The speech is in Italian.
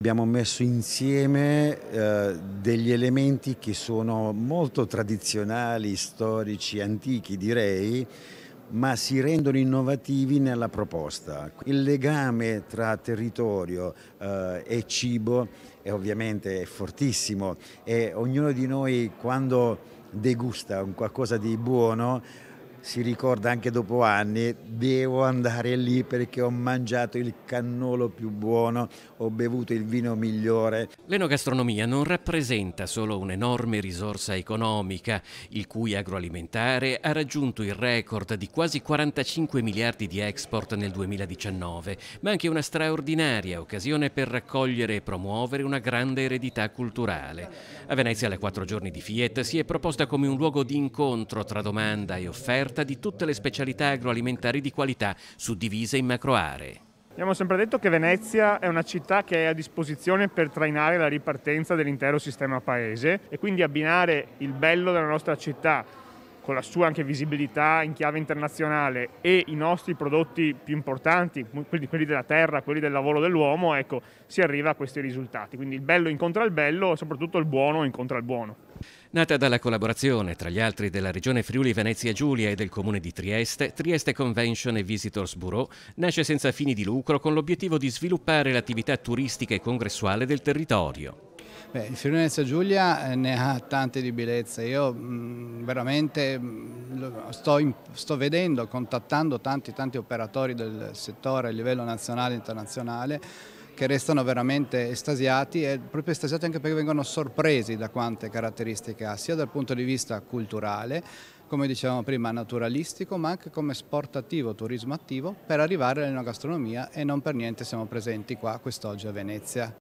Abbiamo messo insieme eh, degli elementi che sono molto tradizionali, storici, antichi direi, ma si rendono innovativi nella proposta. Il legame tra territorio eh, e cibo è ovviamente fortissimo e ognuno di noi quando degusta un qualcosa di buono si ricorda anche dopo anni, devo andare lì perché ho mangiato il cannolo più buono, ho bevuto il vino migliore. L'enogastronomia non rappresenta solo un'enorme risorsa economica, il cui agroalimentare ha raggiunto il record di quasi 45 miliardi di export nel 2019, ma anche una straordinaria occasione per raccogliere e promuovere una grande eredità culturale. A Venezia, alle quattro giorni di Fiat, si è proposta come un luogo di incontro tra domanda e offerta offerta di tutte le specialità agroalimentari di qualità, suddivise in macro aree. Abbiamo sempre detto che Venezia è una città che è a disposizione per trainare la ripartenza dell'intero sistema paese e quindi abbinare il bello della nostra città con la sua anche visibilità in chiave internazionale e i nostri prodotti più importanti, quelli della terra, quelli del lavoro dell'uomo, ecco, si arriva a questi risultati. Quindi il bello incontra il bello e soprattutto il buono incontra il buono. Nata dalla collaborazione tra gli altri della Regione Friuli Venezia Giulia e del Comune di Trieste, Trieste Convention e Visitors Bureau nasce senza fini di lucro con l'obiettivo di sviluppare l'attività turistica e congressuale del territorio. Beh, il Friuli Venezia Giulia eh, ne ha tante di bellezze, io mh, mm, veramente mh, mm, sto, in, sto, vedendo, contattando tanti, tanti operatori del settore a livello nazionale e internazionale che restano veramente estasiati e proprio estasiati anche perché vengono sorpresi da quante caratteristiche ha, sia dal punto di vista culturale, come dicevamo prima, naturalistico, ma anche come sportativo, turismo attivo, per arrivare all'enogastronomia e non per niente siamo presenti qua quest'oggi a Venezia.